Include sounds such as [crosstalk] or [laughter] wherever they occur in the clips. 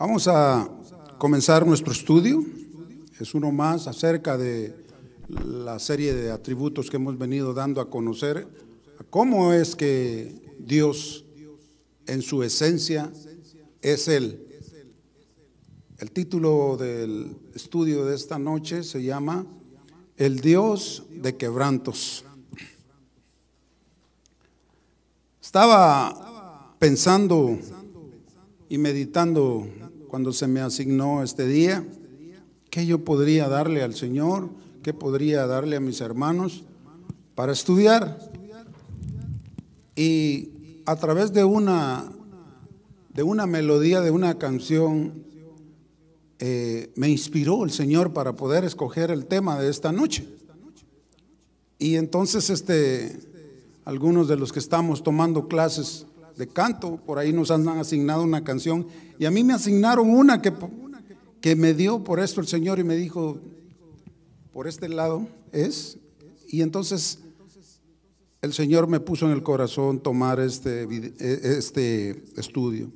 Vamos a comenzar nuestro estudio. Es uno más acerca de la serie de atributos que hemos venido dando a conocer, cómo es que Dios en su esencia es Él. El título del estudio de esta noche se llama El Dios de quebrantos. Estaba pensando y meditando cuando se me asignó este día, qué yo podría darle al Señor, qué podría darle a mis hermanos para estudiar. Y a través de una, de una melodía, de una canción, eh, me inspiró el Señor para poder escoger el tema de esta noche. Y entonces este, algunos de los que estamos tomando clases de canto, por ahí nos han asignado una canción y a mí me asignaron una que, que me dio por esto el Señor y me dijo, por este lado es, y entonces el Señor me puso en el corazón tomar este, e, este estudio.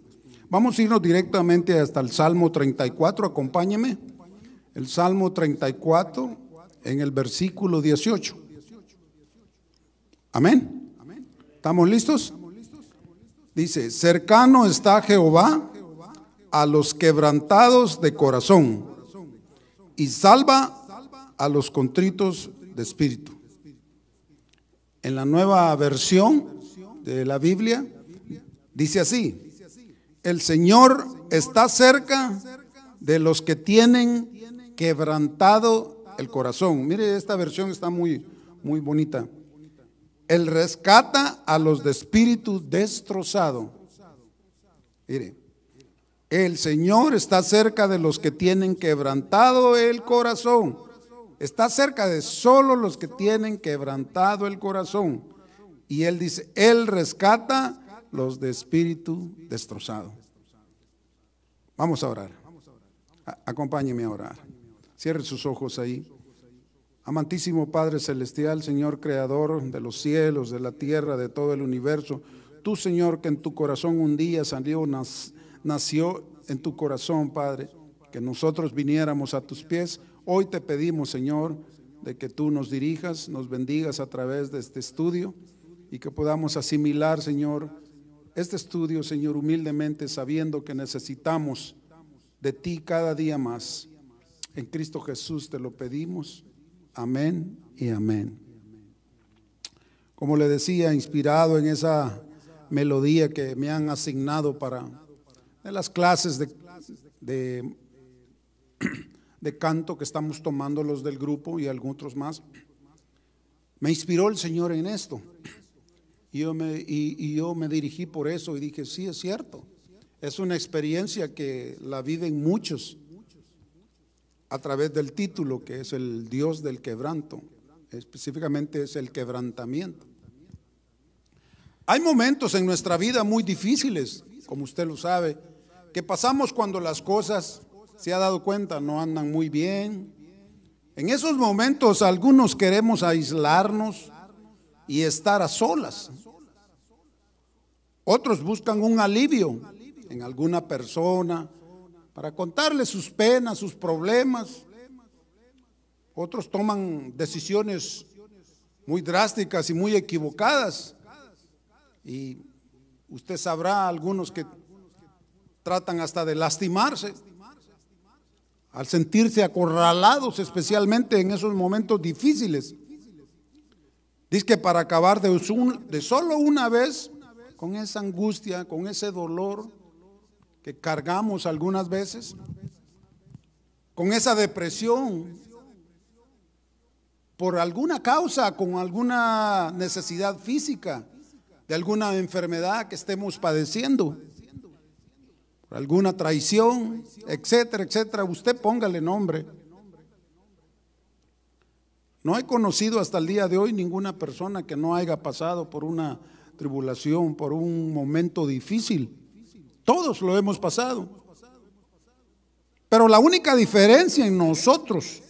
Vamos a irnos directamente hasta el Salmo 34, acompáñeme. El Salmo 34 en el versículo 18. Amén. ¿Estamos listos? Dice, cercano está Jehová a los quebrantados de corazón y salva a los contritos de espíritu. En la nueva versión de la Biblia dice así, el Señor está cerca de los que tienen quebrantado el corazón. Mire, esta versión está muy, muy bonita. Él rescata a los de espíritu destrozado. Mire, el Señor está cerca de los que tienen quebrantado el corazón. Está cerca de solo los que tienen quebrantado el corazón. Y Él dice, Él rescata los de espíritu destrozado. Vamos a orar. Acompáñeme a orar. Cierre sus ojos ahí. Amantísimo Padre Celestial, Señor Creador de los cielos, de la tierra, de todo el universo, tú Señor que en tu corazón un día salió, nació en tu corazón, Padre, que nosotros viniéramos a tus pies, hoy te pedimos, Señor, de que tú nos dirijas, nos bendigas a través de este estudio y que podamos asimilar, Señor, este estudio, Señor, humildemente, sabiendo que necesitamos de ti cada día más. En Cristo Jesús te lo pedimos. Amén y amén. Como le decía, inspirado en esa melodía que me han asignado para las clases de, de, canto que estamos tomando los del grupo y algunos más, me inspiró el Señor en esto. Y yo, me, y yo me dirigí por eso y dije, sí, es cierto. Es una experiencia que la viven muchos a través del título que es el Dios del quebranto, específicamente es el quebrantamiento. Hay momentos en nuestra vida muy difíciles, como usted lo sabe, que pasamos cuando las cosas, se ha dado cuenta, no andan muy bien. En esos momentos algunos queremos aislarnos y estar a solas. Otros buscan un alivio en alguna persona, para contarles sus penas, sus problemas. Otros toman decisiones muy drásticas y muy equivocadas. Y usted sabrá algunos que tratan hasta de lastimarse al sentirse acorralados especialmente en esos momentos difíciles. Dice que para acabar de, de solo una vez con esa angustia, con ese dolor, que cargamos algunas veces, con esa depresión, por alguna causa, con alguna necesidad física, de alguna enfermedad que estemos padeciendo, alguna traición, etcétera, etcétera. Usted póngale nombre. No he conocido hasta el día de hoy ninguna persona que no haya pasado por una tribulación, por un momento difícil. Todos lo hemos pasado. Pero la única diferencia en nosotros,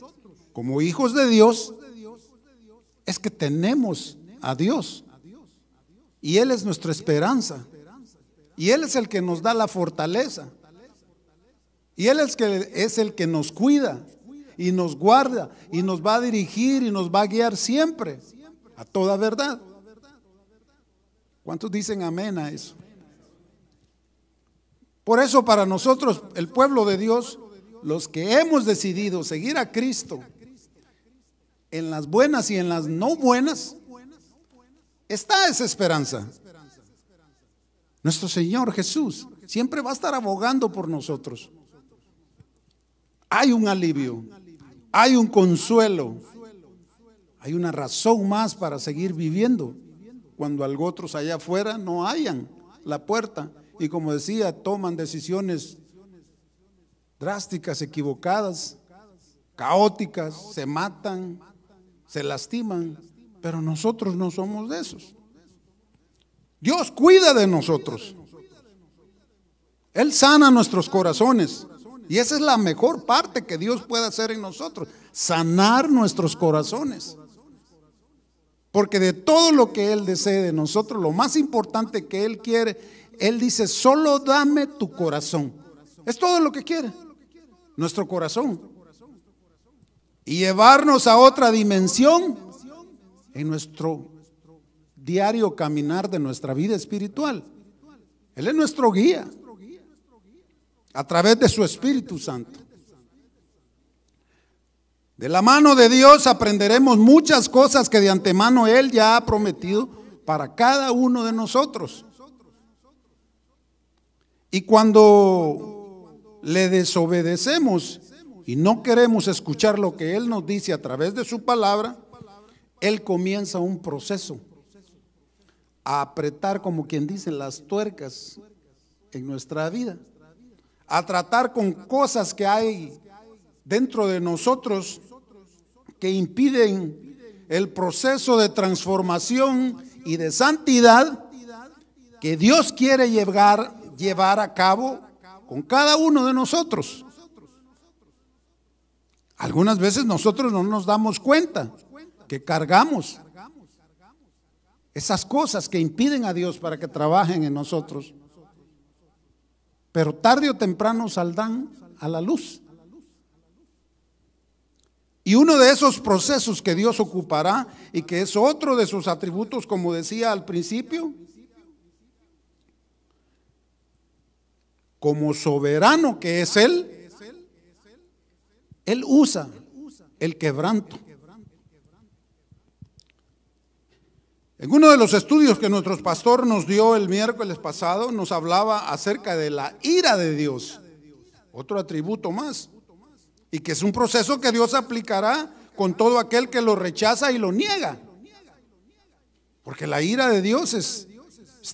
como hijos de Dios, es que tenemos a Dios. Y Él es nuestra esperanza. Y Él es el que nos da la fortaleza. Y Él es, el que nos cuida y nos guarda y nos va a dirigir y nos va a guiar siempre a toda verdad. ¿Cuántos dicen amén a eso? Por eso para nosotros, el pueblo de Dios, los que hemos decidido seguir a Cristo, en las buenas y en las no buenas, está esa esperanza. Nuestro Señor Jesús siempre va a estar abogando por nosotros. Hay un alivio, hay un consuelo, hay una razón más para seguir viviendo cuando algo otros allá afuera no hayan la puerta y como decía, toman decisiones drásticas, equivocadas, caóticas, se matan, se lastiman, pero nosotros no somos de esos. Dios cuida de nosotros. Él sana nuestros corazones. Y esa es la mejor parte que Dios puede hacer en nosotros, sanar nuestros corazones. Porque de todo lo que Él desee de nosotros, lo más importante que Él quiere él dice, solo dame tu corazón. Es todo lo que quiere. Nuestro corazón. Y llevarnos a otra dimensión en nuestro diario caminar de nuestra vida espiritual. Él es nuestro guía a través de su Espíritu Santo. De la mano de Dios aprenderemos muchas cosas que de antemano Él ya ha prometido para cada uno de nosotros. Y cuando le desobedecemos y no queremos escuchar lo que Él nos dice a través de su palabra, Él comienza un proceso a apretar, como quien dice, las tuercas en nuestra vida, a tratar con cosas que hay dentro de nosotros que impiden el proceso de transformación y de santidad que Dios quiere llevar llevar a cabo con cada uno de nosotros. Algunas veces nosotros no nos damos cuenta que cargamos esas cosas que impiden a Dios para que trabajen en nosotros. Pero tarde o temprano saldrán a la luz. Y uno de esos procesos que Dios ocupará y que es otro de sus atributos, como decía al principio, como soberano que es Él, Él usa el quebranto. En uno de los estudios que nuestro pastor nos dio el miércoles pasado, nos hablaba acerca de la ira de Dios, otro atributo más, y que es un proceso que Dios aplicará con todo aquel que lo rechaza y lo niega. Porque la ira de Dios es,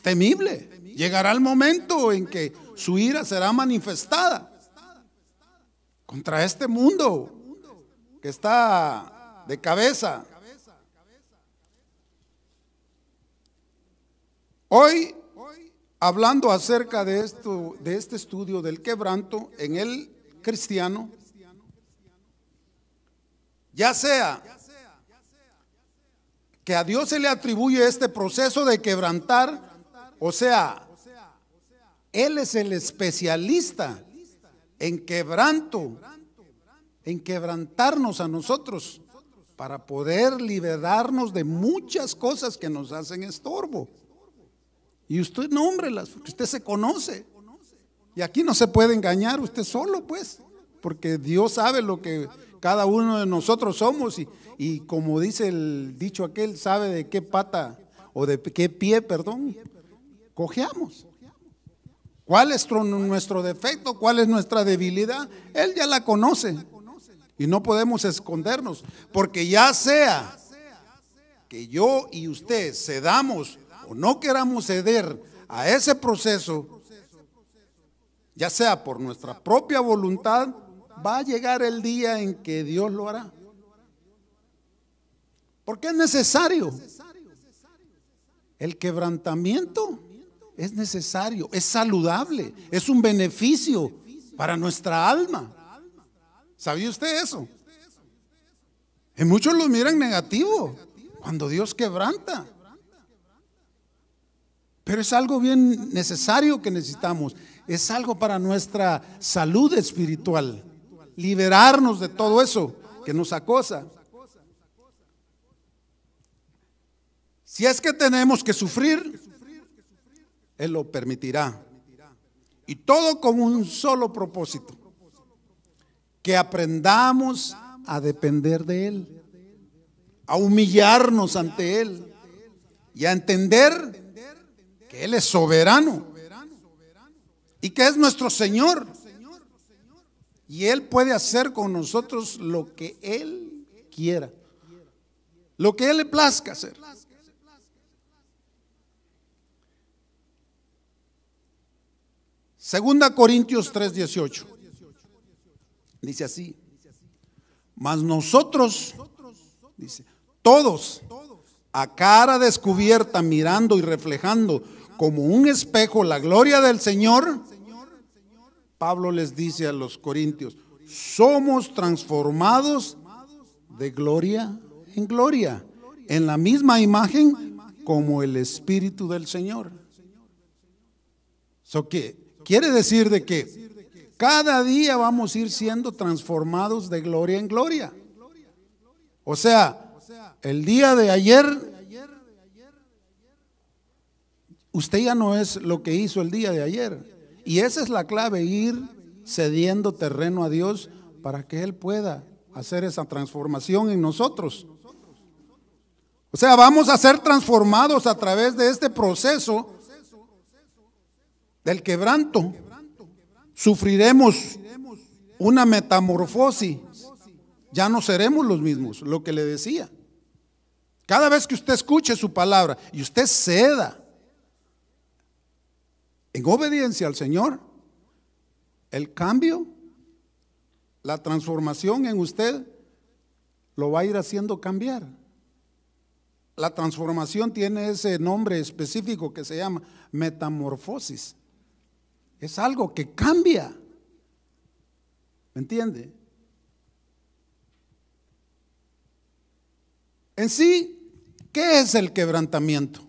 temible. Llegará el momento en que su ira será manifestada contra este mundo que está de cabeza. Hoy, hablando acerca de, esto, de este estudio del quebranto en el cristiano, ya sea que a Dios se le atribuye este proceso de quebrantar, o sea, él es el especialista en quebranto, en quebrantarnos a nosotros para poder liberarnos de muchas cosas que nos hacen estorbo. Y usted nómbrelas, porque usted se conoce. Y aquí no se puede engañar usted solo, pues, porque Dios sabe lo que cada uno de nosotros somos y, como dice el dicho aquel, sabe de qué pata o de qué pie, perdón, cojeamos. ¿Cuál es nuestro defecto? ¿Cuál es nuestra debilidad? Él ya la conoce. Y no podemos escondernos. Porque ya sea que yo y usted cedamos o no queramos ceder a ese proceso, ya sea por nuestra propia voluntad, va a llegar el día en que Dios lo hará. Porque es necesario el quebrantamiento es necesario, es saludable, es un beneficio para nuestra alma. ¿Sabía usted eso? Y muchos lo miran negativo cuando Dios quebranta. Pero es algo bien necesario que necesitamos. Es algo para nuestra salud espiritual. Liberarnos de todo eso que nos acosa. Si es que tenemos que sufrir, él lo permitirá. Y todo con un solo propósito. Que aprendamos a depender de Él, a humillarnos ante Él y a entender que Él es soberano y que es nuestro Señor. Y Él puede hacer con nosotros lo que Él quiera, lo que Él le plazca hacer. Segunda Corintios 3:18. Dice así. Mas nosotros, todos, a cara descubierta, mirando y reflejando como un espejo la gloria del Señor, Pablo les dice a los corintios, somos transformados de gloria en gloria, en la misma imagen como el Espíritu del Señor. So que Quiere decir de que cada día vamos a ir siendo transformados de gloria en gloria. O sea, el día de ayer, usted ya no es lo que hizo el día de ayer. Y esa es la clave, ir cediendo terreno a Dios para que Él pueda hacer esa transformación en nosotros. O sea, vamos a ser transformados a través de este proceso del quebranto, sufriremos una metamorfosis. Ya no seremos los mismos, lo que le decía. Cada vez que usted escuche su palabra y usted ceda en obediencia al Señor, el cambio, la transformación en usted lo va a ir haciendo cambiar. La transformación tiene ese nombre específico que se llama metamorfosis. Es algo que cambia. ¿Me entiende? En sí, ¿qué es el quebrantamiento?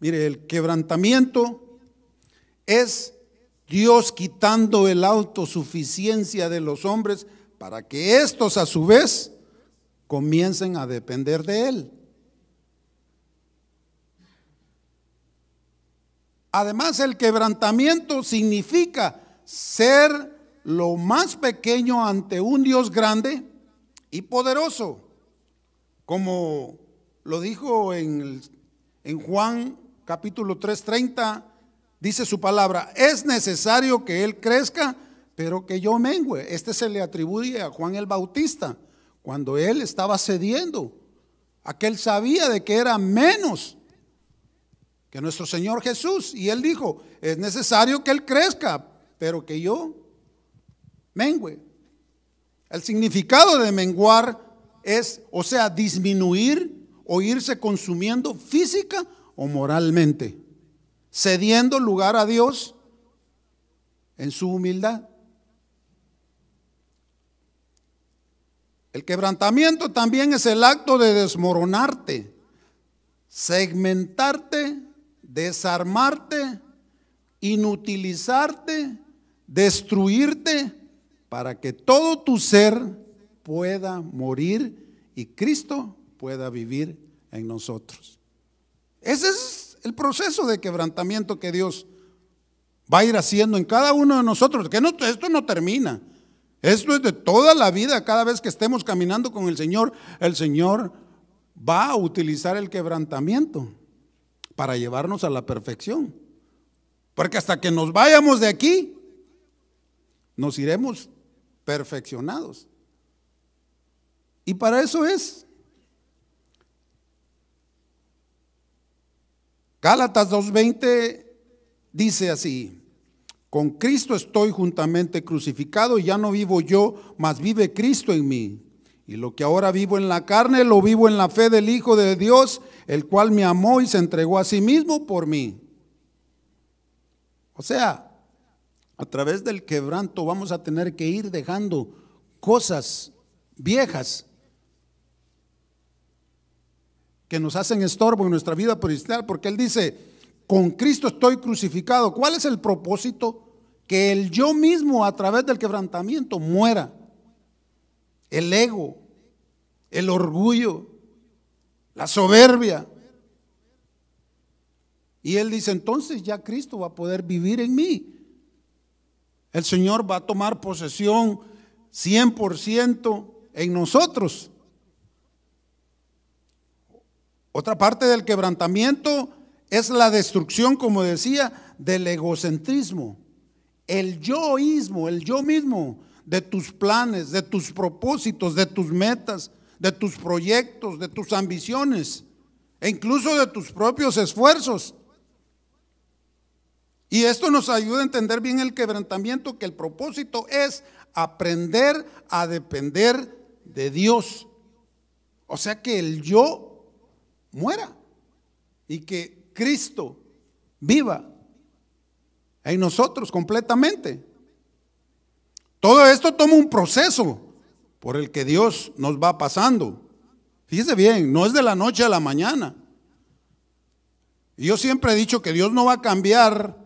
Mire, el quebrantamiento es Dios quitando el autosuficiencia de los hombres para que estos a su vez comiencen a depender de Él. Además, el quebrantamiento significa ser lo más pequeño ante un Dios grande y poderoso, como lo dijo en, Juan capítulo 3:30, dice su palabra, es necesario que Él crezca, pero que yo mengüe. Este se le atribuye a Juan el Bautista, cuando Él estaba cediendo, aquel sabía de que era menos que nuestro Señor Jesús. Y él dijo, es necesario que él crezca, pero que yo mengüe. El significado de menguar es, o sea, disminuir o irse consumiendo física o moralmente, cediendo lugar a Dios en su humildad. El quebrantamiento también es el acto de desmoronarte, segmentarte desarmarte, inutilizarte, destruirte, para que todo tu ser pueda morir y Cristo pueda vivir en nosotros. Ese es el proceso de quebrantamiento que Dios va a ir haciendo en cada uno de nosotros, que esto no termina. Esto es de toda la vida, cada vez que estemos caminando con el Señor, el Señor va a utilizar el quebrantamiento para llevarnos a la perfección. Porque hasta que nos vayamos de aquí, nos iremos perfeccionados. Y para eso es. Gálatas 2.20 dice así, con Cristo estoy juntamente crucificado ya no vivo yo, mas vive Cristo en mí. Y lo que ahora vivo en la carne, lo vivo en la fe del Hijo de Dios, el cual me amó y se entregó a sí mismo por mí. O sea, a través del quebranto vamos a tener que ir dejando cosas viejas que nos hacen estorbo en nuestra vida cristiana, porque Él dice, con Cristo estoy crucificado. ¿Cuál es el propósito? Que el yo mismo a través del quebrantamiento muera. El ego, el orgullo, la soberbia. Y él dice, entonces ya Cristo va a poder vivir en mí. El Señor va a tomar posesión 100% en nosotros. Otra parte del quebrantamiento es la destrucción, como decía, del egocentrismo, el yoísmo, el yo mismo, de tus planes, de tus propósitos, de tus metas, de tus proyectos, de tus ambiciones e incluso de tus propios esfuerzos. Y esto nos ayuda a entender bien el quebrantamiento, que el propósito es aprender a depender de Dios. O sea que el yo muera y que Cristo viva en nosotros completamente. Todo esto toma un proceso por el que Dios nos va pasando. Fíjese bien, no es de la noche a la mañana. Y yo siempre he dicho que Dios no va a cambiar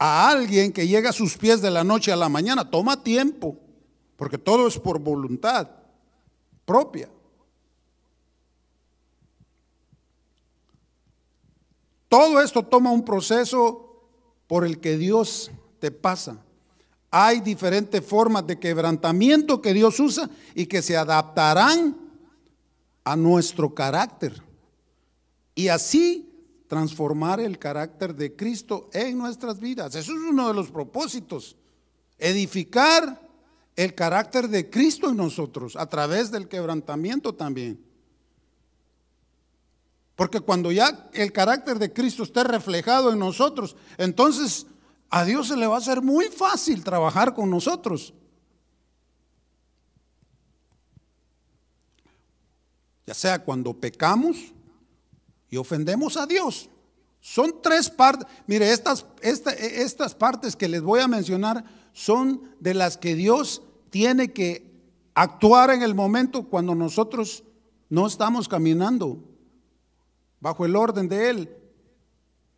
a alguien que llega a sus pies de la noche a la mañana. Toma tiempo, porque todo es por voluntad propia. Todo esto toma un proceso por el que Dios te pasa. Hay diferentes formas de quebrantamiento que Dios usa y que se adaptarán a nuestro carácter. Y así transformar el carácter de Cristo en nuestras vidas. Eso es uno de los propósitos. Edificar el carácter de Cristo en nosotros a través del quebrantamiento también. Porque cuando ya el carácter de Cristo esté reflejado en nosotros, entonces a Dios se le va a hacer muy fácil trabajar con nosotros. Ya sea cuando pecamos y ofendemos a Dios. Son tres partes. Mire, estas, e, estas partes que les voy a mencionar son de las que Dios tiene que actuar en el momento cuando nosotros no estamos caminando bajo el orden de Él.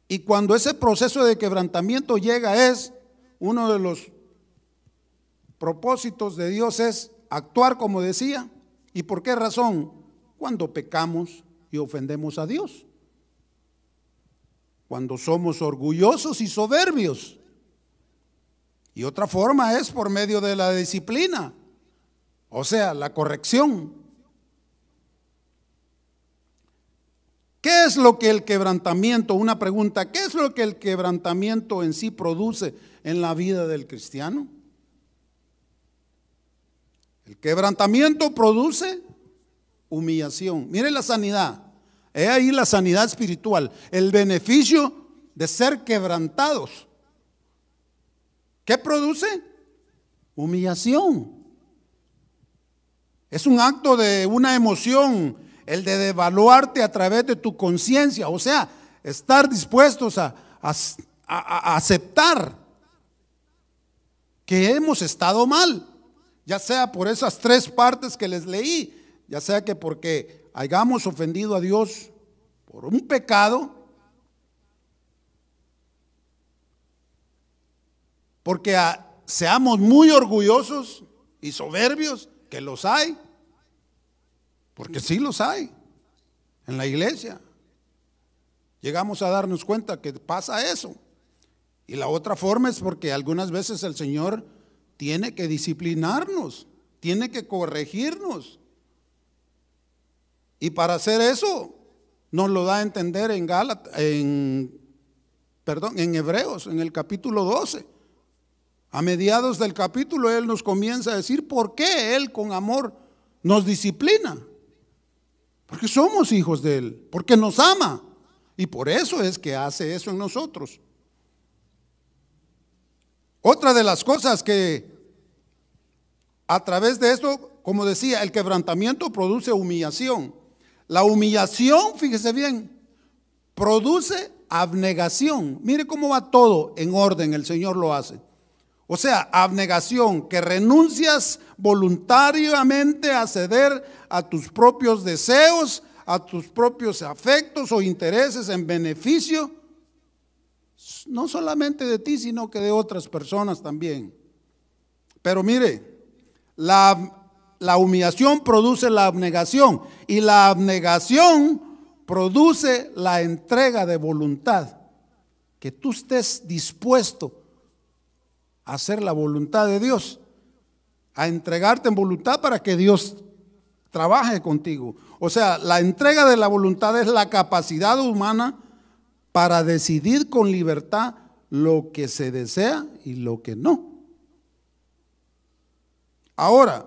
Y cuando ese proceso de quebrantamiento llega es uno de los propósitos de Dios es actuar como decía. ¿Y por qué razón? Cuando pecamos y ofendemos a Dios. Cuando somos orgullosos y soberbios. Y otra forma es por medio de la disciplina, o sea, la corrección. ¿Qué es lo que el quebrantamiento, una pregunta, qué es lo que el quebrantamiento en sí produce en la vida del cristiano? El quebrantamiento produce humillación. Mire la sanidad. He ahí la sanidad espiritual, el beneficio de ser quebrantados. ¿Qué produce? Humillación. Es un acto de una emoción el de devaluarte a través de tu conciencia, o sea, estar dispuestos a, aceptar que hemos estado mal, ya sea por esas tres partes que les leí, ya sea que porque hayamos ofendido a Dios por un pecado, porque ah, seamos muy orgullosos y soberbios, que los hay, porque sí los hay en la iglesia. Llegamos a darnos cuenta que pasa eso. Y la otra forma es porque algunas veces el Señor tiene que disciplinarnos, tiene que corregirnos. Y para hacer eso, nos lo da a entender en en perdón, en Hebreos, en el capítulo 12. A mediados del capítulo él nos comienza a decir por qué él con amor nos disciplina. Porque somos hijos de Él, porque nos ama. Y por eso es que hace eso en nosotros. Otra de las cosas que a través de esto, como decía, el quebrantamiento produce humillación. La humillación, fíjese bien, produce abnegación. Mire cómo va todo en orden, el Señor lo hace. O sea, abnegación, que renuncias voluntariamente a ceder a tus propios deseos, a tus propios afectos o intereses en beneficio, no solamente de ti, sino que de otras personas también. Pero mire, la, humillación produce la abnegación y la abnegación produce la entrega de voluntad, que tú estés dispuesto hacer la voluntad de Dios, a entregarte en voluntad para que Dios trabaje contigo. O sea, la entrega de la voluntad es la capacidad humana para decidir con libertad lo que se desea y lo que no. Ahora,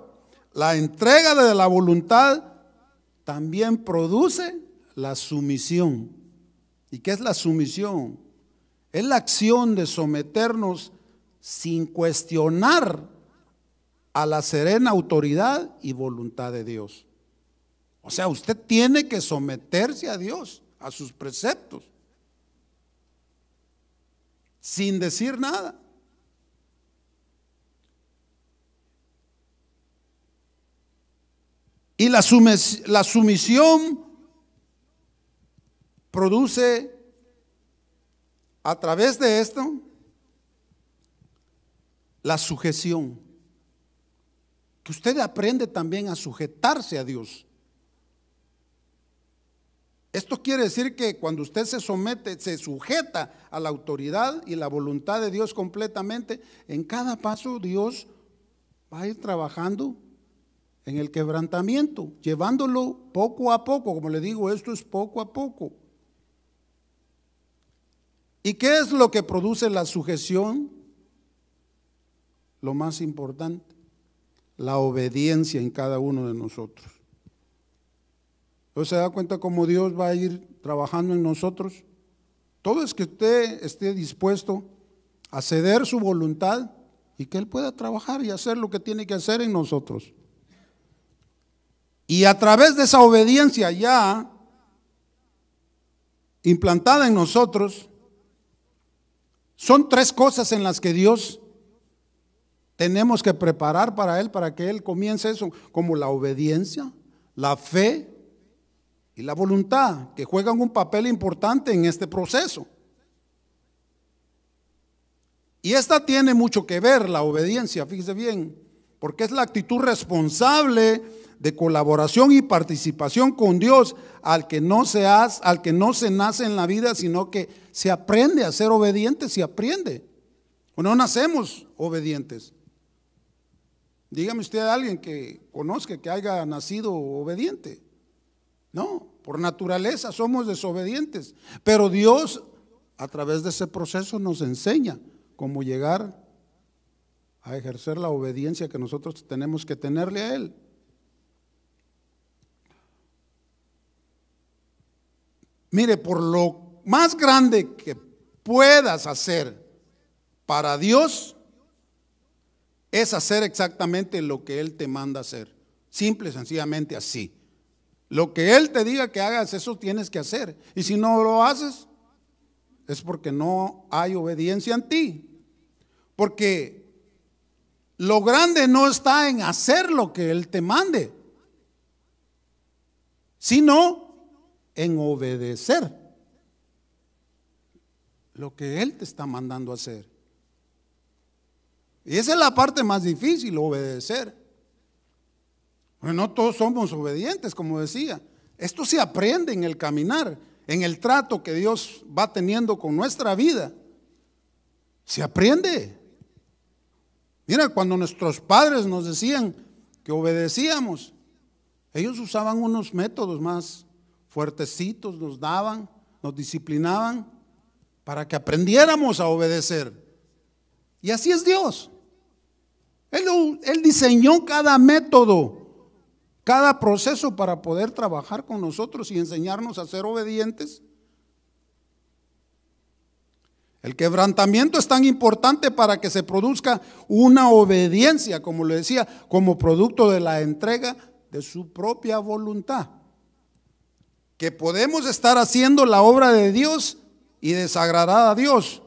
la entrega de la voluntad también produce la sumisión. ¿Y qué es la sumisión? Es la acción de someternos sin cuestionar a la serena autoridad y voluntad de Dios. O sea, usted tiene que someterse a Dios, a sus preceptos, sin decir nada. Y la, la sumisión produce a través de esto la sujeción. Que usted aprende también a sujetarse a Dios. Esto quiere decir que cuando usted se somete, se sujeta a la autoridad y la voluntad de Dios completamente, en cada paso Dios va a ir trabajando en el quebrantamiento, llevándolo poco a poco. Como le digo, esto es poco a poco. ¿Y qué es lo que produce la sujeción? lo más importante, la obediencia en cada uno de nosotros. Entonces se da cuenta cómo Dios va a ir trabajando en nosotros. Todo es que usted esté dispuesto a ceder su voluntad y que Él pueda trabajar y hacer lo que tiene que hacer en nosotros. Y a través de esa obediencia ya implantada en nosotros, son tres cosas en las que Dios tenemos que preparar para Él, para que Él comience eso, como la obediencia, la fe y la voluntad, que juegan un papel importante en este proceso. Y esta tiene mucho que ver, la obediencia, fíjese bien, porque es la actitud responsable de colaboración y participación con Dios, al que no se, hace, al que no se nace en la vida, sino que se aprende a ser obediente, se aprende. O No nacemos obedientes. Dígame usted a alguien que conozca que haya nacido obediente. No, por naturaleza somos desobedientes, pero Dios a través de ese proceso nos enseña cómo llegar a ejercer la obediencia que nosotros tenemos que tenerle a Él. Mire, por lo más grande que puedas hacer para Dios, es hacer exactamente lo que Él te manda hacer. Simple, sencillamente así. Lo que Él te diga que hagas, eso tienes que hacer. Y si no lo haces, es porque no hay obediencia en ti. Porque lo grande no está en hacer lo que Él te mande, sino en obedecer lo que Él te está mandando hacer. Y esa es la parte más difícil, obedecer. no todos somos obedientes, como decía. Esto se aprende en el caminar, en el trato que Dios va teniendo con nuestra vida. Se aprende. Mira, cuando nuestros padres nos decían que obedecíamos, ellos usaban unos métodos más fuertecitos, nos daban, nos disciplinaban para que aprendiéramos a obedecer. Y así es Dios. Él, diseñó cada método, cada proceso para poder trabajar con nosotros y enseñarnos a ser obedientes. El quebrantamiento es tan importante para que se produzca una obediencia, como le decía, como producto de la entrega de su propia voluntad. Que podemos estar haciendo la obra de Dios y desagradar a Dios,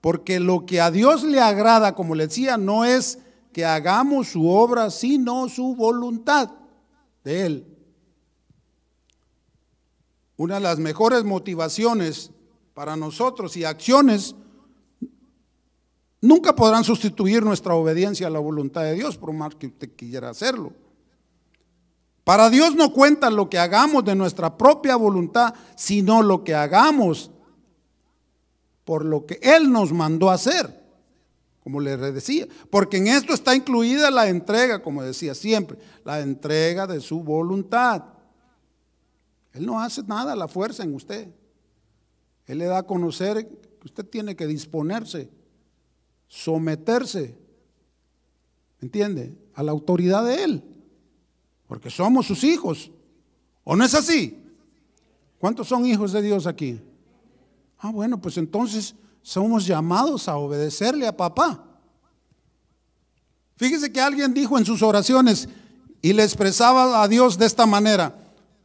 porque lo que a Dios le agrada, como le decía, no es que hagamos su obra, sino su voluntad de Él. Una de las mejores motivaciones para nosotros y acciones nunca podrán sustituir nuestra obediencia a la voluntad de Dios, por más que usted quiera hacerlo. Para Dios no cuenta lo que hagamos de nuestra propia voluntad, sino lo que hagamos por lo que Él nos mandó hacer como le decía, porque en esto está incluida la entrega, como decía siempre, la entrega de su voluntad. Él no hace nada a la fuerza en usted. Él le da a conocer que usted tiene que disponerse, someterse, ¿entiende? A la autoridad de Él, porque somos sus hijos. ¿O no es así? ¿Cuántos son hijos de Dios aquí? Ah, bueno, pues entonces somos llamados a obedecerle a papá. Fíjese que alguien dijo en sus oraciones y le expresaba a Dios de esta manera.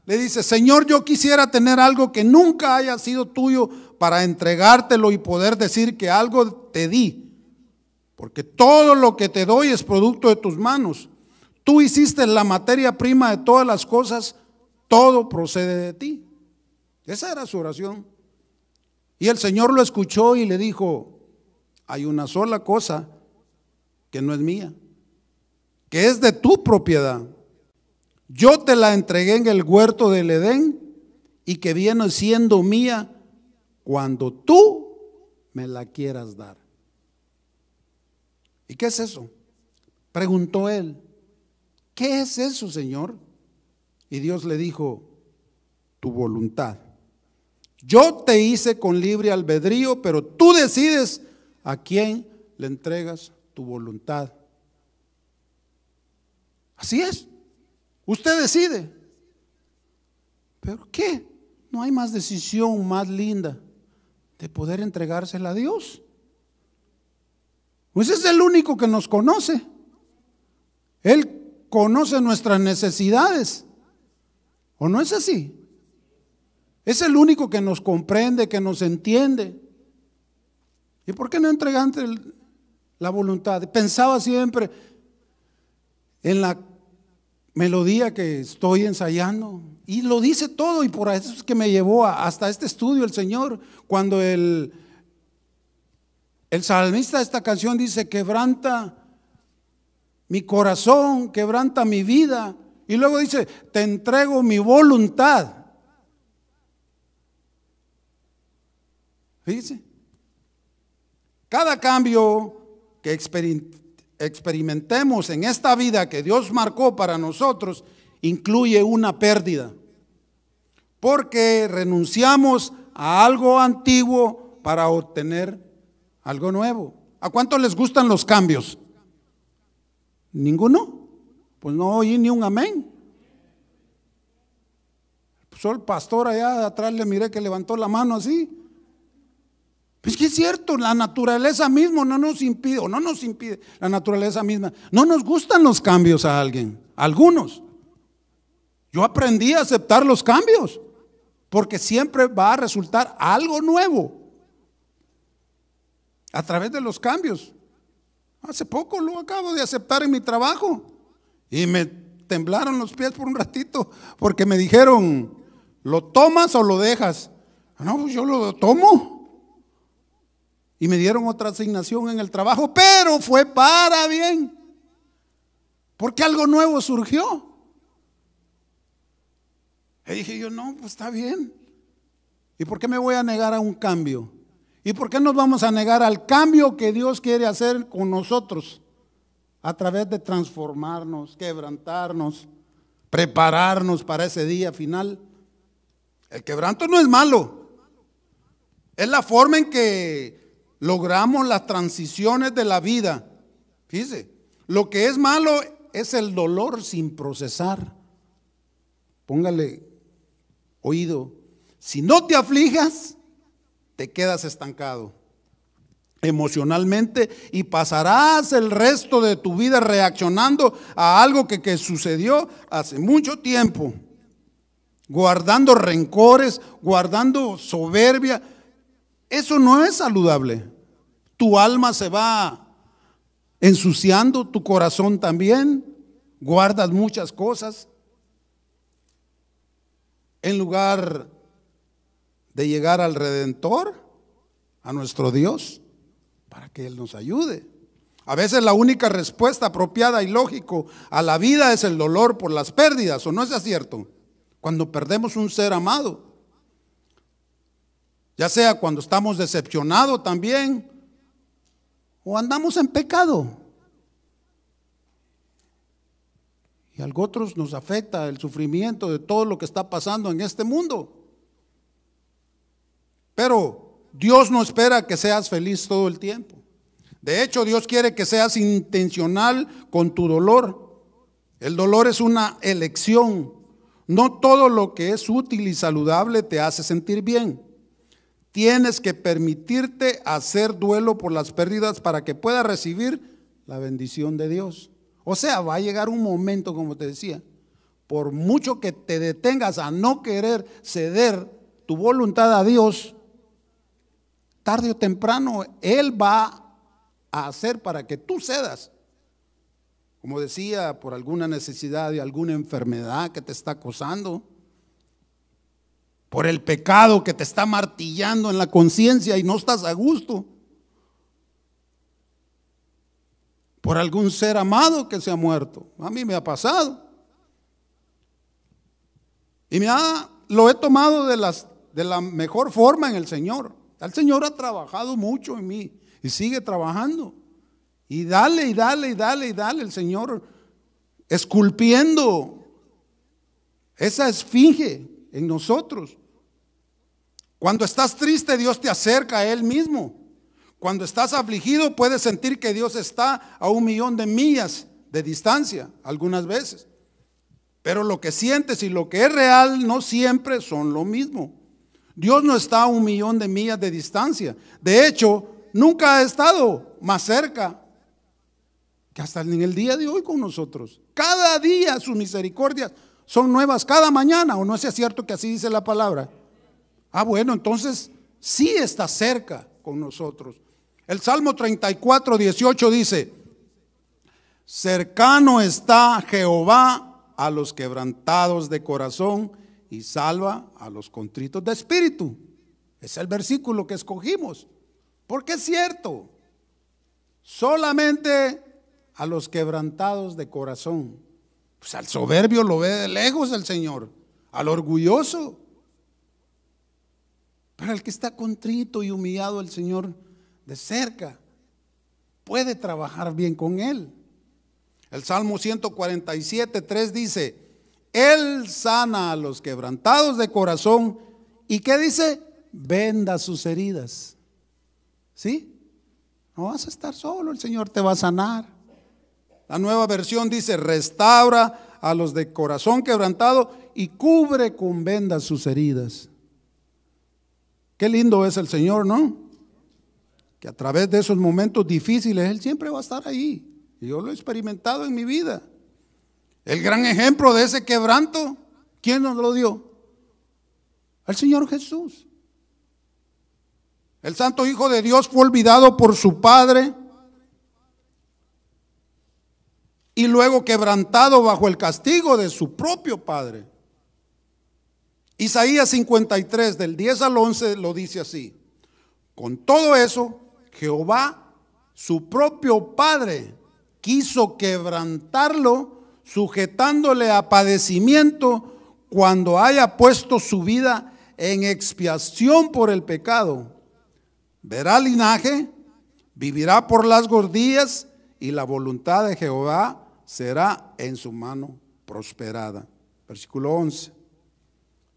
Le dice, Señor, yo quisiera tener algo que nunca haya sido tuyo para entregártelo y poder decir que algo te di. Porque todo lo que te doy es producto de tus manos. Tú hiciste la materia prima de todas las cosas, todo procede de ti. Esa era su oración. Y el Señor lo escuchó y le dijo, hay una sola cosa que no es mía, que es de tu propiedad. Yo te la entregué en el huerto del Edén y que viene siendo mía cuando tú me la quieras dar. ¿Y qué es eso? Preguntó él, ¿qué es eso, Señor? Y Dios le dijo, tu voluntad yo te hice con libre albedrío, pero tú decides a quién le entregas tu voluntad. Así es. Usted decide. ¿Pero qué? No hay más decisión más linda de poder entregársela a Dios. Pues es el único que nos conoce. Él conoce nuestras necesidades. ¿O no es así? Es el único que nos comprende, que nos entiende. ¿Y por qué no entregaste la voluntad? Pensaba siempre en la melodía que estoy ensayando. Y lo dice todo y por eso es que me llevó hasta este estudio el Señor. Cuando el salmista de esta canción dice, quebranta mi corazón, quebranta mi vida. Y luego dice, te entrego mi voluntad. Fíjense. Cada cambio que experimentemos en esta vida que Dios marcó para nosotros incluye una pérdida. Porque renunciamos a algo antiguo para obtener algo nuevo. ¿A cuánto les gustan los cambios? ¿Ninguno? Pues no oí ni un amén. Pues solo el pastor allá atrás le miré que levantó la mano así. Pues que es cierto, la naturaleza misma no nos impide, o no nos impide, la naturaleza misma. No nos gustan los cambios a alguien, algunos. Yo aprendí a aceptar los cambios, porque siempre va a resultar algo nuevo a través de los cambios. Hace poco lo acabo de aceptar en mi trabajo y me temblaron los pies por un ratito porque me dijeron, ¿lo tomas o lo dejas? No, pues yo lo tomo. Y me dieron otra asignación en el trabajo, pero fue para bien. Porque algo nuevo surgió. Y dije yo, no, pues está bien. ¿Y por qué me voy a negar a un cambio? ¿Y por qué nos vamos a negar al cambio que Dios quiere hacer con nosotros? A través de transformarnos, quebrantarnos, prepararnos para ese día final. El quebranto no es malo. Es la forma en que logramos las transiciones de la vida. Fíjese, lo que es malo es el dolor sin procesar. Póngale oído. Si no te aflijas, te quedas estancado emocionalmente y pasarás el resto de tu vida reaccionando a algo que, que sucedió hace mucho tiempo, guardando rencores, guardando soberbia, eso no es saludable. Tu alma se va ensuciando, tu corazón también. Guardas muchas cosas. En lugar de llegar al Redentor, a nuestro Dios, para que Él nos ayude. A veces la única respuesta apropiada y lógico a la vida es el dolor por las pérdidas, ¿o no es cierto? Cuando perdemos un ser amado. Ya sea cuando estamos decepcionados también o andamos en pecado. Y a otros nos afecta el sufrimiento de todo lo que está pasando en este mundo. Pero Dios no espera que seas feliz todo el tiempo. De hecho, Dios quiere que seas intencional con tu dolor. El dolor es una elección. No todo lo que es útil y saludable te hace sentir bien. Tienes que permitirte hacer duelo por las pérdidas para que puedas recibir la bendición de Dios. O sea, va a llegar un momento, como te decía, por mucho que te detengas a no querer ceder tu voluntad a Dios, tarde o temprano Él va a hacer para que tú cedas. Como decía, por alguna necesidad y alguna enfermedad que te está acosando, por el pecado que te está martillando en la conciencia y no estás a gusto, por algún ser amado que se ha muerto. A mí me ha pasado. Y me ha, lo he tomado de, las, de la mejor forma en el Señor. El Señor ha trabajado mucho en mí y sigue trabajando. Y dale, y dale, y dale, y dale, el Señor esculpiendo esa esfinge en nosotros. Cuando estás triste, Dios te acerca a Él mismo. Cuando estás afligido, puedes sentir que Dios está a un millón de millas de distancia, algunas veces. Pero lo que sientes y lo que es real no siempre son lo mismo. Dios no está a un millón de millas de distancia. De hecho, nunca ha estado más cerca que hasta en el día de hoy con nosotros. Cada día sus misericordias son nuevas, cada mañana, ¿o no es cierto que así dice la palabra? Ah, bueno, entonces sí está cerca con nosotros. El Salmo 34, 18 dice, cercano está Jehová a los quebrantados de corazón y salva a los contritos de espíritu. Es el versículo que escogimos, porque es cierto, solamente a los quebrantados de corazón. Pues al soberbio lo ve de lejos el Señor, al orgulloso el que está contrito y humillado el Señor de cerca, puede trabajar bien con Él. El Salmo 147, 3 dice, Él sana a los quebrantados de corazón. ¿Y qué dice? Venda sus heridas. ¿Sí? No vas a estar solo, el Señor te va a sanar. La nueva versión dice, restaura a los de corazón quebrantado y cubre con vendas sus heridas. Qué lindo es el Señor, ¿no? Que a través de esos momentos difíciles Él siempre va a estar ahí. yo lo he experimentado en mi vida. El gran ejemplo de ese quebranto, ¿quién nos lo dio? El Señor Jesús. El Santo Hijo de Dios fue olvidado por su Padre y luego quebrantado bajo el castigo de su propio Padre. Isaías 53, del 10 al 11, lo dice así. Con todo eso, Jehová, su propio Padre, quiso quebrantarlo, sujetándole a padecimiento cuando haya puesto su vida en expiación por el pecado. Verá linaje, vivirá por las gordillas y la voluntad de Jehová será en su mano prosperada. Versículo 11.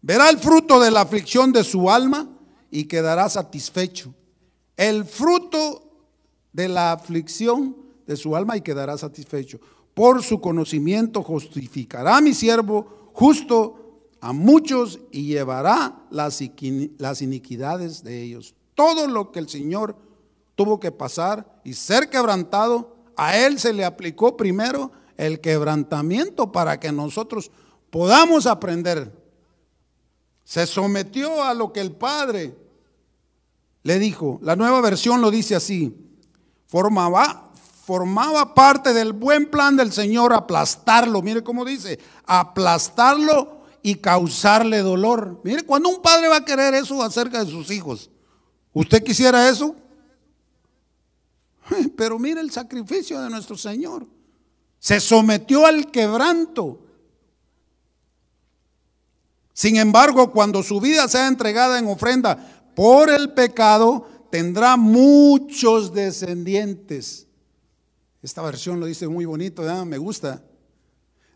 Verá el fruto de la aflicción de su alma y quedará satisfecho. El fruto de la aflicción de su alma y quedará satisfecho. Por su conocimiento justificará a mi siervo justo a muchos y llevará las, las iniquidades de ellos. Todo lo que el Señor tuvo que pasar y ser quebrantado, a Él se le aplicó primero el quebrantamiento para que nosotros podamos aprender se sometió a lo que el Padre le dijo. La nueva versión lo dice así. Formaba, formaba parte del buen plan del Señor aplastarlo. Mire cómo dice. Aplastarlo y causarle dolor. Mire, cuando un padre va a querer eso acerca de sus hijos. ¿Usted quisiera eso? [laughs] Pero mire el sacrificio de nuestro Señor. Se sometió al quebranto. Sin embargo, cuando su vida sea entregada en ofrenda por el pecado, tendrá muchos descendientes. Esta versión lo dice muy bonito, me gusta.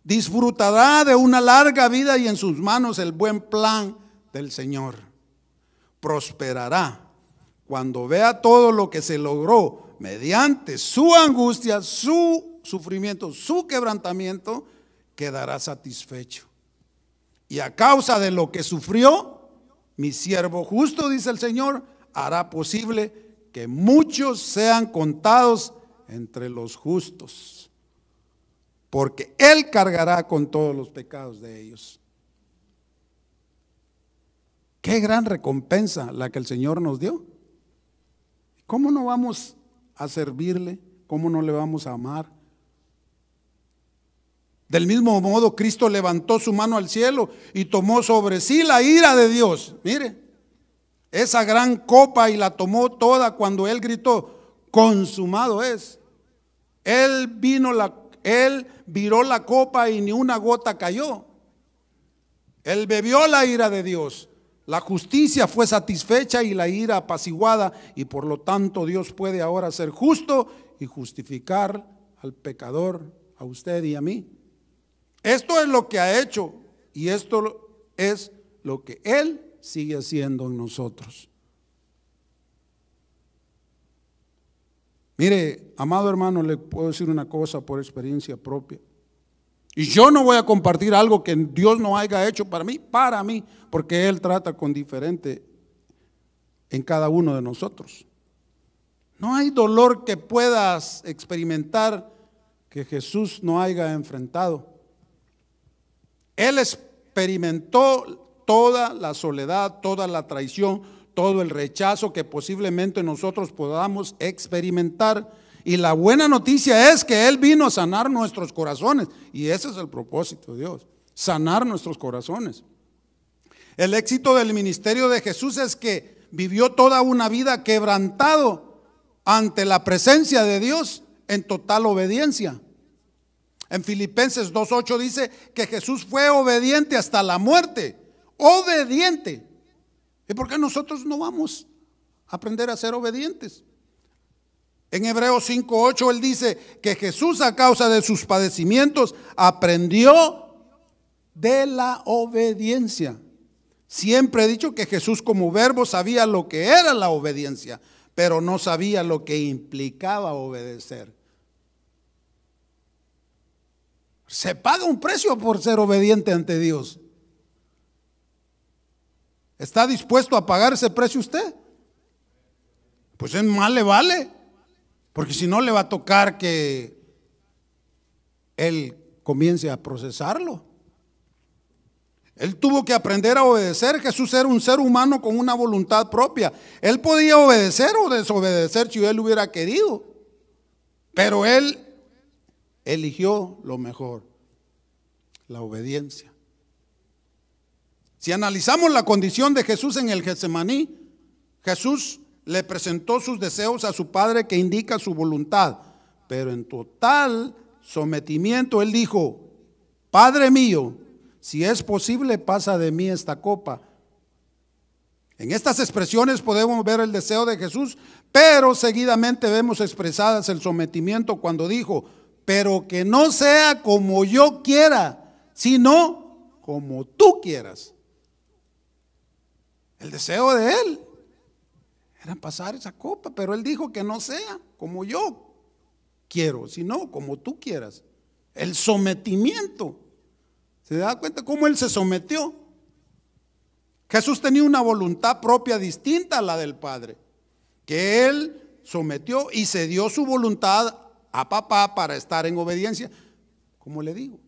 Disfrutará de una larga vida y en sus manos el buen plan del Señor. Prosperará cuando vea todo lo que se logró mediante su angustia, su sufrimiento, su quebrantamiento, quedará satisfecho. Y a causa de lo que sufrió, mi siervo justo, dice el Señor, hará posible que muchos sean contados entre los justos, porque Él cargará con todos los pecados de ellos. Qué gran recompensa la que el Señor nos dio. ¿Cómo no vamos a servirle? ¿Cómo no le vamos a amar? Del mismo modo, Cristo levantó su mano al cielo y tomó sobre sí la ira de Dios. Mire, esa gran copa y la tomó toda cuando Él gritó, consumado es. Él vino la, Él viró la copa y ni una gota cayó. Él bebió la ira de Dios. La justicia fue satisfecha y la ira apaciguada y por lo tanto Dios puede ahora ser justo y justificar al pecador, a usted y a mí. Esto es lo que ha hecho y esto es lo que Él sigue haciendo en nosotros. Mire, amado hermano, le puedo decir una cosa por experiencia propia. Y yo no voy a compartir algo que Dios no haya hecho para mí, para mí, porque Él trata con diferente en cada uno de nosotros. No hay dolor que puedas experimentar que Jesús no haya enfrentado. Él experimentó toda la soledad, toda la traición, todo el rechazo que posiblemente nosotros podamos experimentar. Y la buena noticia es que Él vino a sanar nuestros corazones. Y ese es el propósito de Dios, sanar nuestros corazones. El éxito del ministerio de Jesús es que vivió toda una vida quebrantado ante la presencia de Dios en total obediencia. En Filipenses 2.8 dice que Jesús fue obediente hasta la muerte. Obediente. ¿Y por qué nosotros no vamos a aprender a ser obedientes? En Hebreos 5.8 él dice que Jesús a causa de sus padecimientos aprendió de la obediencia. Siempre he dicho que Jesús como verbo sabía lo que era la obediencia, pero no sabía lo que implicaba obedecer. Se paga un precio por ser obediente ante Dios. ¿Está dispuesto a pagar ese precio usted? Pues es más le vale. Porque si no le va a tocar que él comience a procesarlo. Él tuvo que aprender a obedecer. Jesús era un ser humano con una voluntad propia. Él podía obedecer o desobedecer si él hubiera querido. Pero él eligió lo mejor, la obediencia. Si analizamos la condición de Jesús en el Getsemaní, Jesús le presentó sus deseos a su Padre que indica su voluntad, pero en total sometimiento él dijo, Padre mío, si es posible, pasa de mí esta copa. En estas expresiones podemos ver el deseo de Jesús, pero seguidamente vemos expresadas el sometimiento cuando dijo, pero que no sea como yo quiera, sino como tú quieras. El deseo de él era pasar esa copa, pero él dijo que no sea como yo quiero, sino como tú quieras. El sometimiento. ¿Se da cuenta cómo él se sometió? Jesús tenía una voluntad propia distinta a la del Padre, que él sometió y se dio su voluntad a papá para estar en obediencia. Como le digo,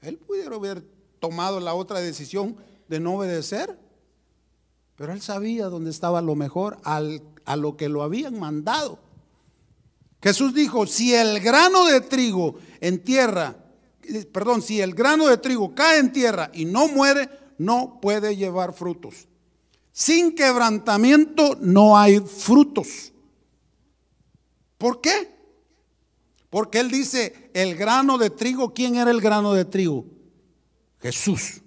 él pudiera haber tomado la otra decisión de no obedecer, pero él sabía dónde estaba lo mejor a lo que lo habían mandado. Jesús dijo, si el grano de trigo en tierra, eh, perdón, si el grano de trigo cae en tierra y no muere, no puede llevar frutos. Sin quebrantamiento no hay frutos. ¿Por qué? Porque él dice, el grano de trigo, ¿quién era el grano de trigo? Jesús.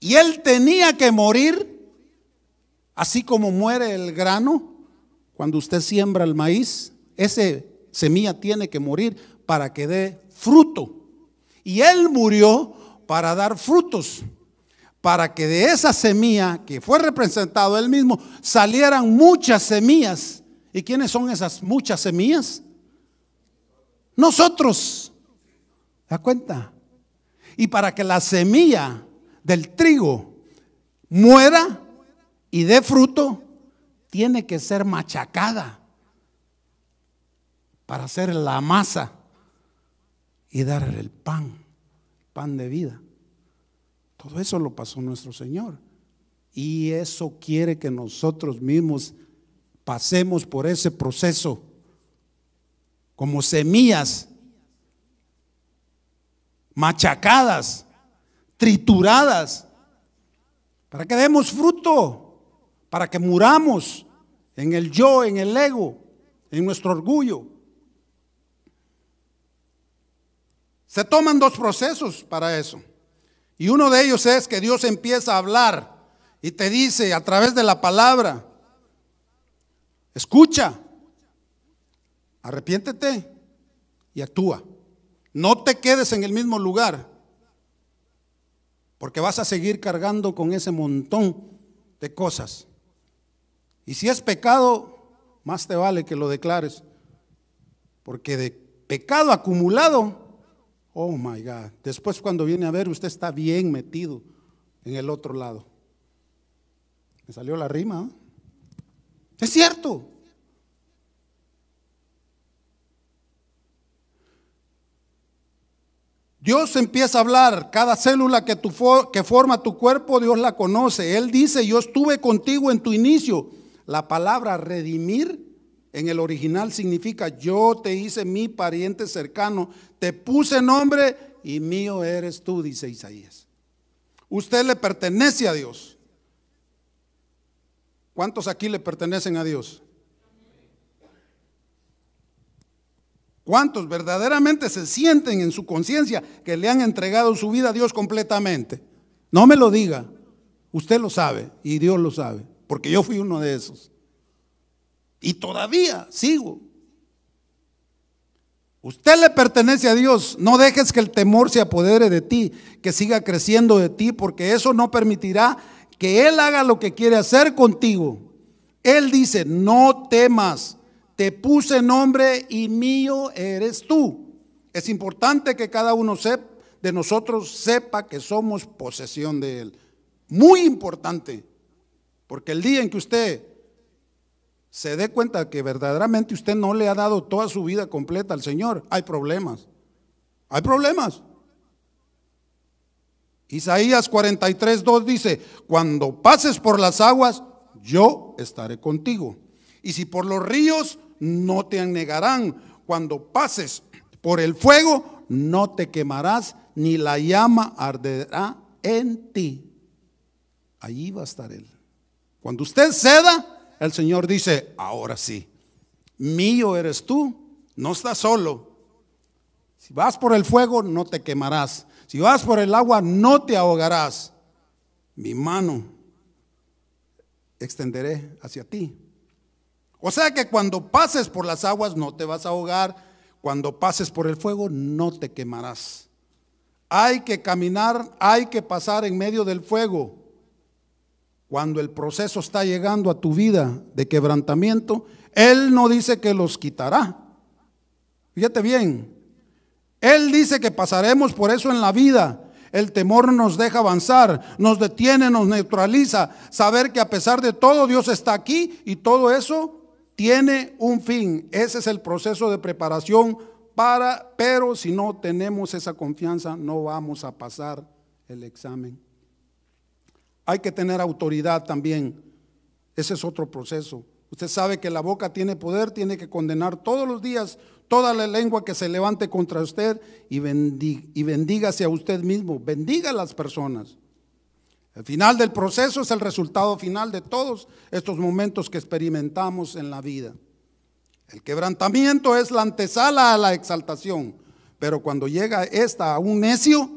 Y él tenía que morir, así como muere el grano cuando usted siembra el maíz, ese semilla tiene que morir para que dé fruto. Y él murió para dar frutos, para que de esa semilla que fue representado él mismo salieran muchas semillas. ¿Y quiénes son esas muchas semillas? Nosotros. da cuenta? Y para que la semilla del trigo muera y dé fruto, tiene que ser machacada para hacer la masa y dar el pan, pan de vida. Todo eso lo pasó nuestro Señor. Y eso quiere que nosotros mismos pasemos por ese proceso como semillas machacadas, trituradas, para que demos fruto, para que muramos en el yo, en el ego, en nuestro orgullo. Se toman dos procesos para eso. Y uno de ellos es que Dios empieza a hablar y te dice a través de la palabra, escucha, Arrepiéntete y actúa. No te quedes en el mismo lugar, porque vas a seguir cargando con ese montón de cosas. Y si es pecado, más te vale que lo declares, porque de pecado acumulado, oh my God, después cuando viene a ver, usted está bien metido en el otro lado. Me salió la rima. ¿eh? Es cierto, Dios empieza a hablar, cada célula que, forma tu cuerpo, Dios la conoce. Él dice, yo estuve contigo en tu inicio. La palabra redimir en el original significa, yo te hice mi pariente cercano, te puse nombre y mío eres tú, dice Isaías. Usted le pertenece a Dios. ¿Cuántos aquí le pertenecen a Dios? ¿Cuántos verdaderamente se sienten en su conciencia que le han entregado su vida a Dios completamente? No me lo diga. Usted lo sabe y Dios lo sabe, porque yo fui uno de esos. Y todavía sigo. Usted le pertenece a Dios. No dejes que el temor se apodere de ti, que siga creciendo de ti, porque eso no permitirá que Él haga lo que quiere hacer contigo. Él dice, no temas te puse nombre y mío eres tú. Es importante que cada uno de nosotros sepa que somos posesión de Él. Muy importante, porque el día en que usted se dé cuenta que verdaderamente usted no le ha dado toda su vida completa al Señor, hay problemas. Hay problemas. Isaías 43, 2 dice, cuando pases por las aguas, yo estaré contigo. Y si por los ríos, no te anegarán. Cuando pases por el fuego, no te quemarás, ni la llama arderá en ti. Allí va a estar Él. Cuando usted ceda, el Señor dice, ahora sí, mío eres tú, no estás solo. Si vas por el fuego, no te quemarás. Si vas por el agua, no te ahogarás. Mi mano extenderé hacia ti o sea que cuando pases por las aguas no te vas a ahogar, cuando pases por el fuego no te quemarás. Hay que caminar, hay que pasar en medio del fuego. Cuando el proceso está llegando a tu vida de quebrantamiento, Él no dice que los quitará. Fíjate bien, Él dice que pasaremos por eso en la vida. El temor nos deja avanzar, nos detiene, nos neutraliza. Saber que a pesar de todo Dios está aquí y todo eso tiene un fin. Ese es el proceso de preparación para, pero si no tenemos esa confianza, no vamos a pasar el examen. Hay que tener autoridad también. Ese es otro proceso. Usted sabe que la boca tiene poder, tiene que condenar todos los días toda la lengua que se levante contra usted y, bendiga, y bendígase a usted mismo, bendiga a las personas. El final del proceso es el resultado final de todos estos momentos que experimentamos en la vida. El quebrantamiento es la antesala a la exaltación, pero cuando llega esta a un necio,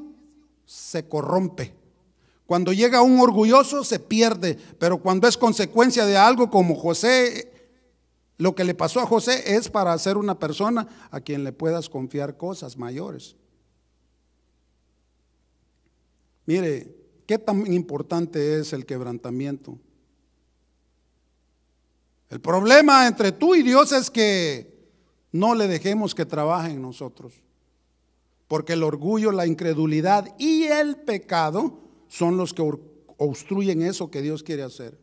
se corrompe. Cuando llega a un orgulloso, se pierde, pero cuando es consecuencia de algo como José, lo que le pasó a José es para hacer una persona a quien le puedas confiar cosas mayores. Mire, ¿Qué tan importante es el quebrantamiento? El problema entre tú y Dios es que no le dejemos que trabaje en nosotros. Porque el orgullo, la incredulidad y el pecado son los que obstruyen eso que Dios quiere hacer.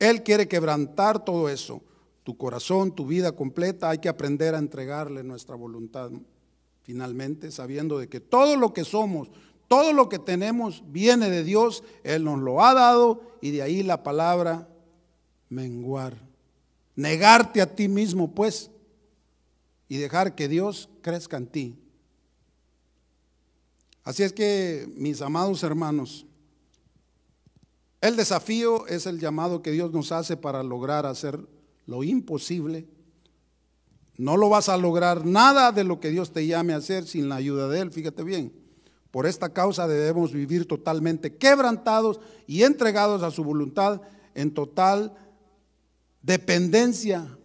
Él quiere quebrantar todo eso. Tu corazón, tu vida completa, hay que aprender a entregarle nuestra voluntad. Finalmente, sabiendo de que todo lo que somos, todo lo que tenemos viene de Dios, Él nos lo ha dado y de ahí la palabra menguar. Negarte a ti mismo, pues, y dejar que Dios crezca en ti. Así es que, mis amados hermanos, el desafío es el llamado que Dios nos hace para lograr hacer lo imposible. No lo vas a lograr nada de lo que Dios te llame a hacer sin la ayuda de Él, fíjate bien. Por esta causa debemos vivir totalmente quebrantados y entregados a su voluntad en total dependencia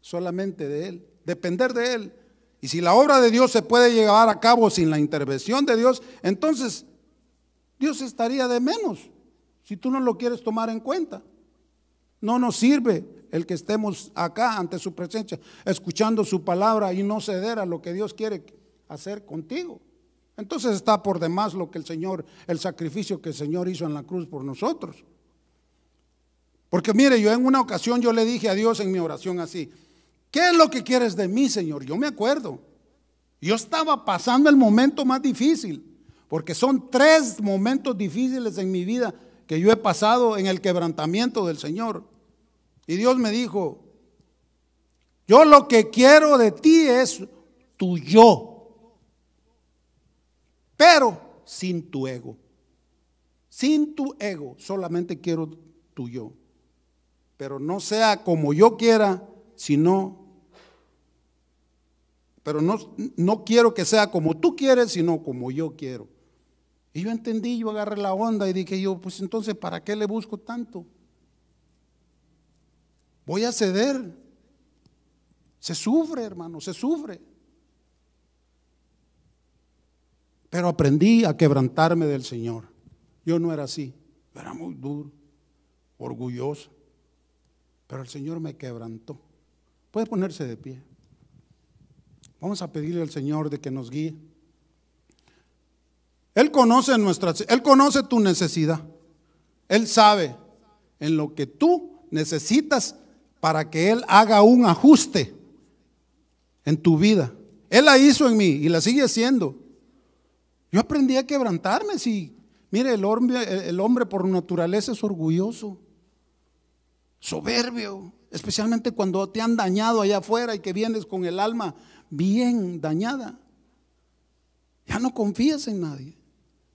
solamente de Él, depender de Él. Y si la obra de Dios se puede llevar a cabo sin la intervención de Dios, entonces Dios estaría de menos si tú no lo quieres tomar en cuenta. No nos sirve el que estemos acá ante su presencia, escuchando su palabra y no ceder a lo que Dios quiere hacer contigo. Entonces está por demás lo que el Señor, el sacrificio que el Señor hizo en la cruz por nosotros. Porque mire, yo en una ocasión yo le dije a Dios en mi oración así, ¿qué es lo que quieres de mí, Señor? Yo me acuerdo. Yo estaba pasando el momento más difícil, porque son tres momentos difíciles en mi vida que yo he pasado en el quebrantamiento del Señor. Y Dios me dijo, yo lo que quiero de ti es tu yo pero sin tu ego. Sin tu ego, solamente quiero tu yo. Pero no sea como yo quiera, sino pero no, no quiero que sea como tú quieres, sino como yo quiero. Y yo entendí, yo agarré la onda y dije yo, pues entonces, ¿para qué le busco tanto? Voy a ceder. Se sufre, hermano, se sufre. Pero aprendí a quebrantarme del Señor. Yo no era así, era muy duro, orgulloso. Pero el Señor me quebrantó. Puede ponerse de pie. Vamos a pedirle al Señor de que nos guíe. Él conoce nuestras, Él conoce tu necesidad. Él sabe en lo que tú necesitas para que Él haga un ajuste en tu vida. Él la hizo en mí y la sigue haciendo. Yo aprendí a quebrantarme. Si, mire, el hombre, el hombre por naturaleza es orgulloso, soberbio, especialmente cuando te han dañado allá afuera y que vienes con el alma bien dañada. Ya no confías en nadie.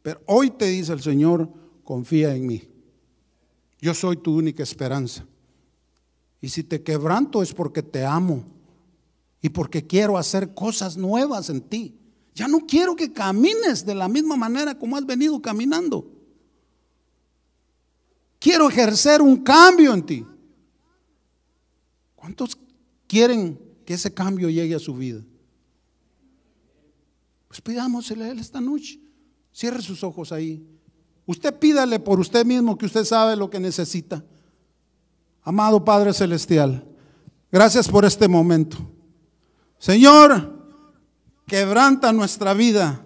Pero hoy te dice el Señor, confía en mí. Yo soy tu única esperanza. Y si te quebranto es porque te amo y porque quiero hacer cosas nuevas en ti. Ya no quiero que camines de la misma manera como has venido caminando. Quiero ejercer un cambio en ti. ¿Cuántos quieren que ese cambio llegue a su vida? Pues pidámosle a Él esta noche. Cierre sus ojos ahí. Usted pídale por usted mismo que usted sabe lo que necesita. Amado Padre Celestial, gracias por este momento. Señor, Quebranta nuestra vida.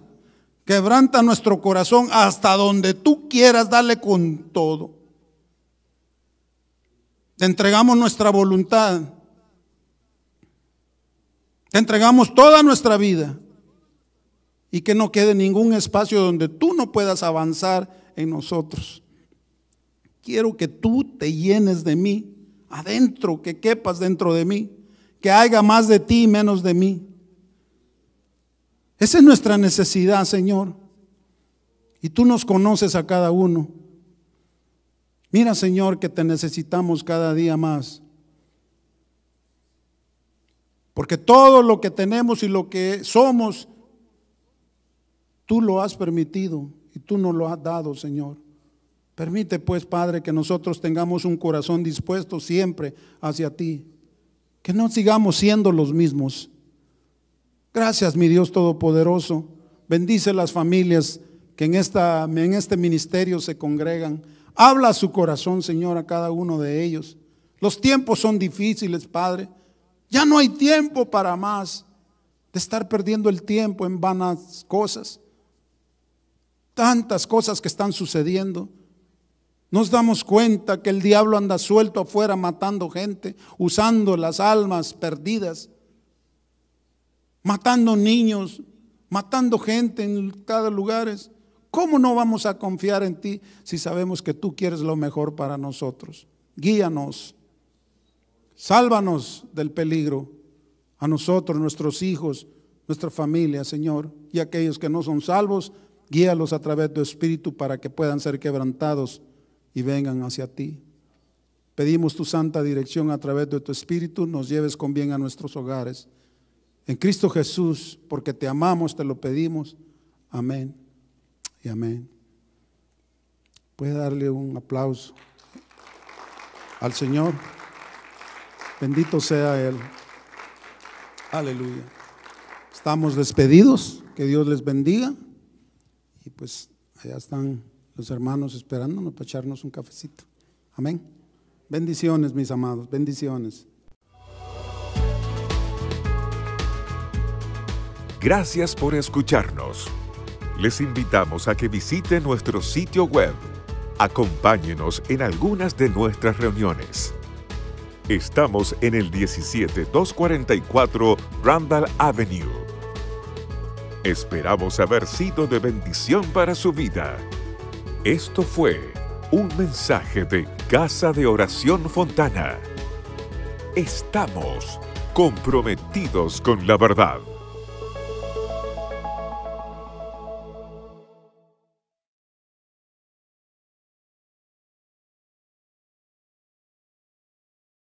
Quebranta nuestro corazón hasta donde tú quieras darle con todo. Te entregamos nuestra voluntad. Te entregamos toda nuestra vida. Y que no quede ningún espacio donde tú no puedas avanzar en nosotros. Quiero que tú te llenes de mí, adentro, que quepas dentro de mí, que haya más de ti y menos de mí. Esa es nuestra necesidad, Señor. Y tú nos conoces a cada uno. Mira, Señor, que te necesitamos cada día más. Porque todo lo que tenemos y lo que somos, tú lo has permitido y tú nos lo has dado, Señor. Permite pues, Padre, que nosotros tengamos un corazón dispuesto siempre hacia ti. Que no sigamos siendo los mismos Gracias, mi Dios Todopoderoso. Bendice las familias que en, este ministerio se congregan. Habla a su corazón, Señor, a cada uno de ellos. Los tiempos son difíciles, Padre. Ya no hay tiempo para más de estar perdiendo el tiempo en vanas cosas. Tantas cosas que están sucediendo. Nos damos cuenta que el diablo anda suelto afuera matando gente, usando las almas perdidas matando niños, matando gente en cada lugares. ¿Cómo no vamos a confiar en ti si sabemos que tú quieres lo mejor para nosotros? Guíanos, sálvanos del peligro, a nosotros, nuestros hijos, nuestra familia, Señor, y aquellos que no son salvos, guíalos a través de tu Espíritu para que puedan ser quebrantados y vengan hacia ti. Pedimos tu santa dirección a través de tu Espíritu, nos lleves con bien a nuestros hogares. En Cristo Jesús, porque te amamos, te lo pedimos. Amén y amén. Puede darle un aplauso al Señor. Bendito sea Él. Aleluya. Estamos despedidos. Que Dios les bendiga. Y pues allá están los hermanos esperándonos para echarnos un cafecito. Amén. Bendiciones, mis amados. Bendiciones. Gracias por escucharnos. Les invitamos a que visiten nuestro sitio web. Acompáñenos en algunas de nuestras reuniones. Estamos en el 17244 Randall Avenue. Esperamos haber sido de bendición para su vida. Esto fue un mensaje de Casa de Oración Fontana. Estamos comprometidos con la verdad.